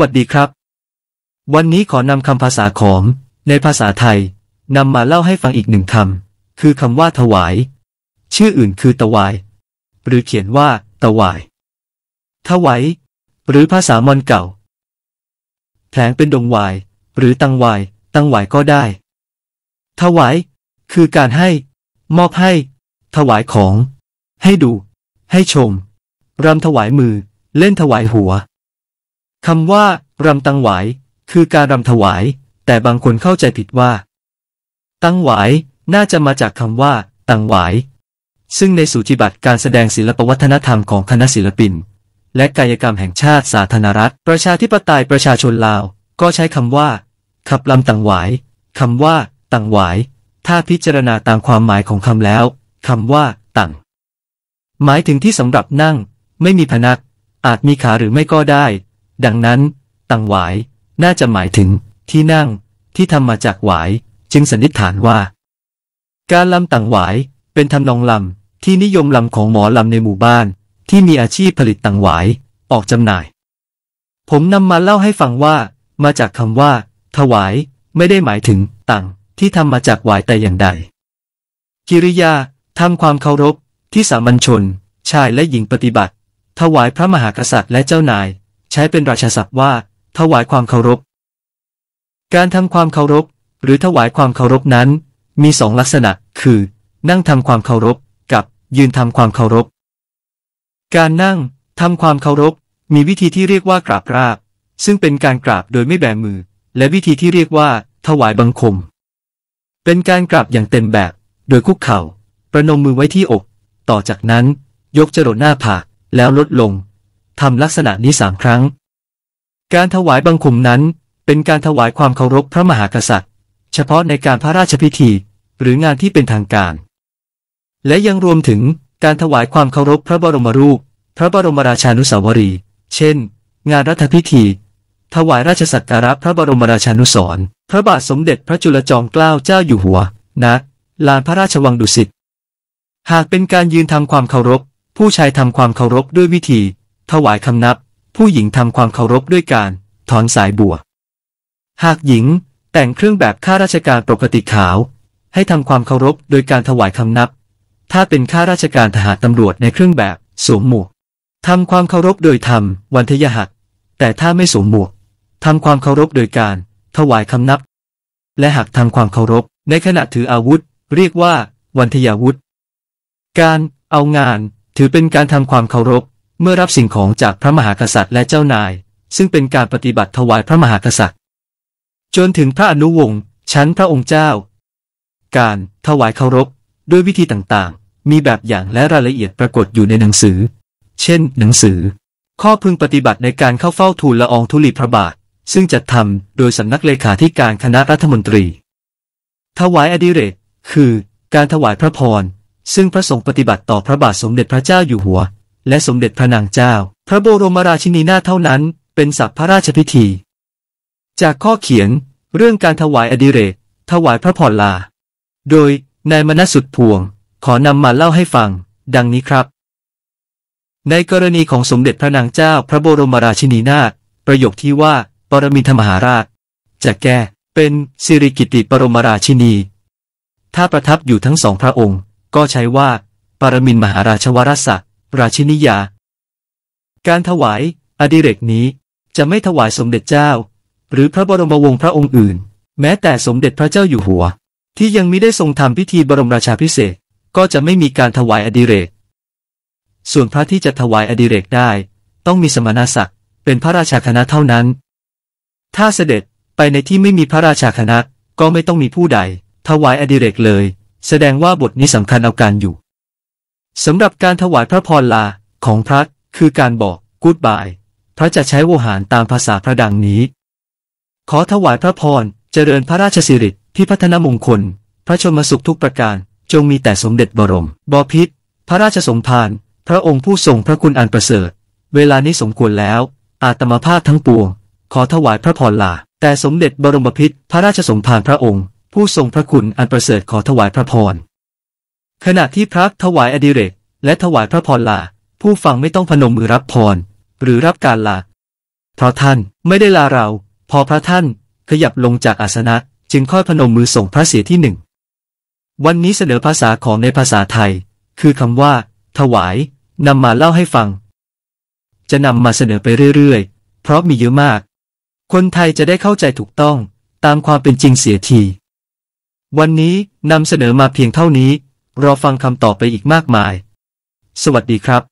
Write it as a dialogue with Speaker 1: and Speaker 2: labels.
Speaker 1: วัสดีครับ วันนี้ขอนำคำภาษาของในภาษาไทยนำมาเล่าให้ฟังอีกหนึ่งคำคือคำว่าถวาย ชื่ออื่นคือตวาย หรือเขียนว่าตวาย ถวายหรือภาษามอนเก่าแผลงเป็นดงวาย หรือตังวาย ตังวายก็ได้ ถวาย คือการให้ มอบให้ ถวายของ ให้ดู ให้ชมรำถวายมือ เล่นถวายหัวคำว่ารำตังหวายคือการรำถวายแต่บางคนเข้าใจผิดว่า ตังหวายน่าจะมาจากคำว่า ตังหวายซึ่งในสูติบัติการแสดงศิลปวัฒนธรรมของคณะศิลปิน และกายกรรมแห่งชาติสาธารณรัฐ ประชาธิปไตยประชาชนลาว ก็ใช้คำว่า ขับลำตังหวายคำว่าตังหวายถ้าพิจารณาตามความหมายของคำแล้ว คำว่าตังหมายถึงที่สำหรับนั่ง ไม่มีพนัก อาจมีขาหรือไม่ก็ได้ดังนั้น ตังหวายน่าจะหมายถึงที่นั่งที่ทำมาจากหวาย จึงสันนิษฐานว่า การลำตังหวายเป็นทำนองลำที่นิยมลำของหมอลำในหมู่บ้านที่มีอาชีพผลิตตังหวาย ออกจำหน่าย ผมนำมาเล่าให้ฟังว่า มาจากคำว่า ถวาย ไม่ได้หมายถึงตังที่ทำมาจากหวายแต่อย่างใด กิริยาทำความเคารพ ที่สามัญชน ชายและหญิงปฏิบัติ ถวายพระมหากษัตริย์และเจ้านายใช้เป็นราชศัพท์ว่าถวายความเคารพ การทำความเคารพ หรือถวายความเคารพนั้น มีสองลักษณะคือ นั่งทำความเคารพกับยืนทำความเคารพ การนั่งทำความเคารพ มีวิธีที่เรียกว่ากราบราบ ซึ่งเป็นการกราบโดยไม่แบมือ และวิธีที่เรียกว่าถวายบังคม เป็นการกราบอย่างเต็มแบบ โดยคุกเข่าประนมมือไว้ที่อก ต่อจากนั้นยกจรดหน้าผากแล้วลดลงทำลักษณะนี้สามครั้ง การถวายบังคมนั้น เป็นการถวายความเคารพพระมหากษัตริย์ เฉพาะในการพระราชพิธี หรืองานที่เป็นทางการ และยังรวมถึงการถวายความเคารพพระบรมรูป พระบรมราชานุสาวรีย์เช่น งานรัฐพิธี ถวายราชสักการะพระบรมราชานุสรพระบาทสมเด็จพระจุลจอมเกล้าเจ้าอยู่หัวนะลานพระราชวังดุสิตหากเป็นการยืนทำความเคารพผู้ชายทำความเคารพด้วยวิธีถวายคำนับ ผู้หญิงทำความเคารพด้วยการถอนสายบัวหากหญิง แต่งเครื่องแบบข้าราชการปกติขาว ให้ทำความเคารพโดยการถวายคำนับ ถ้าเป็นข้าราชการทหารตำรวจในเครื่องแบบสวมหมวกทำความเคารพโดยทำวันทยหัสแต่ถ้าไม่สวมหมวกทำความเคารพโดยการ ถวายคำนับ และหากทำความเคารพในขณะถืออาวุธ เรียกว่า วันทยาวุธการเอางาน ถือเป็นการทำความเคารพเมื่อรับสิ่งของจากพระมหากษัตริย์และเจ้านาย ซึ่งเป็นการปฏิบัติถวายพระมหากษัตริย์จนถึงพระอนุวงศ์ชั้นพระองค์เจ้า การถวายเคารพด้วยวิธีต่างๆ มีแบบอย่างและรายละเอียดปรากฏอยู่ในหนังสือ เช่น หนังสือ ข้อพึงปฏิบัติในการเข้าเฝ้าทูลละอองธุลีพระบาท ซึ่งจัดทำโดยสำนักเลขาธิการคณะรัฐมนตรี ถวายอดิเรกคือการถวายพระพรซึ่งพระสงฆ์ปฏิบัติต่อพระบาทสมเด็จพระเจ้าอยู่หัวและสมเด็จพระนางเจ้า พระบรมราชินีนาถเท่านั้น เป็นศัพท์พระราชพิธี จากข้อเขียน เรื่องการถวายอดิเรกถวายพระพรลา โดยนายมณสุดพวงขอนำมาเล่าให้ฟัง ดังนี้ครับ ในกรณีของสมเด็จพระนางเจ้าพระบรมราชินีนาถประโยคที่ว่าปรมินทมหาราช จะแก้เป็นสิริกิติปรมราชินี ถ้าประทับอยู่ทั้งสองพระองค์ ก็ใช้ว่า ปรมินมหาราชวรสักราชินิยา การถวายอดิเรก นี้ จะไม่ถวายสมเด็จเจ้า หรือพระบรมวงศ์พระองค์อื่น แม้แต่สมเด็จพระเจ้าอยู่หัว ที่ยังมิได้ทรงทำพิธีบรมราชาพิเศษก็จะไม่มีการถวายอดิเรก ส่วนพระที่จะถวายอดิเรก ได้ ต้องมีสมณศักดิ์ เป็นพระราชาคณะเท่านั้น ถ้าเสด็จไปในที่ไม่มีพระราชาคณะก็ไม่ต้องมีผู้ใด ถวายอดิเรกเลย แสดงว่าบทนี้สำคัญเอาการอยู่สำหรับการถวายพระพรลาของพระ คือการบอกกูดบายพระจะใช้โวหารตามภาษาพระดังนี้ ขอถวายพระพรเจริญพระราชสิริี่พัฒนมงคล พระชนมสุขทุกประการจงมีแต่สมเด็จบรมบพิษพระราชสมภารพระองค์ผู้ทรงพระคุณอันประเสริฐ เวลานี้สมควรแล้ว อาตมาภาพทั้งปวง ขอถวายพระพรลาแต่สมเด็จบรมบพิษพระราชสมภารพระองค์ ผู้ทรงพระคุณอันประเสริฐขอถวายพระพรขณะที่พระถวายอดิเรก และถวายพระพรลา ผู้ฟังไม่ต้องพนมมือรับพรหรือรับการลาเพราะท่านไม่ได้ลาเราพอพระท่านขยับลงจากอาสนะจึงค่อยพนมมือส่งพระเสียที่หนึ่งวันนี้เสนอภาษาของในภาษาไทย คือคำว่า ถวายนำมาเล่าให้ฟัง จะนำมาเสนอไปเรื่อยๆ เพราะมีเยอะมาก คนไทยจะได้เข้าใจถูกต้องตามความเป็นจริงเสียที วันนี้นำเสนอมาเพียงเท่านี้รอฟังคำตอบไปอีกมากมาย สวัสดีครับ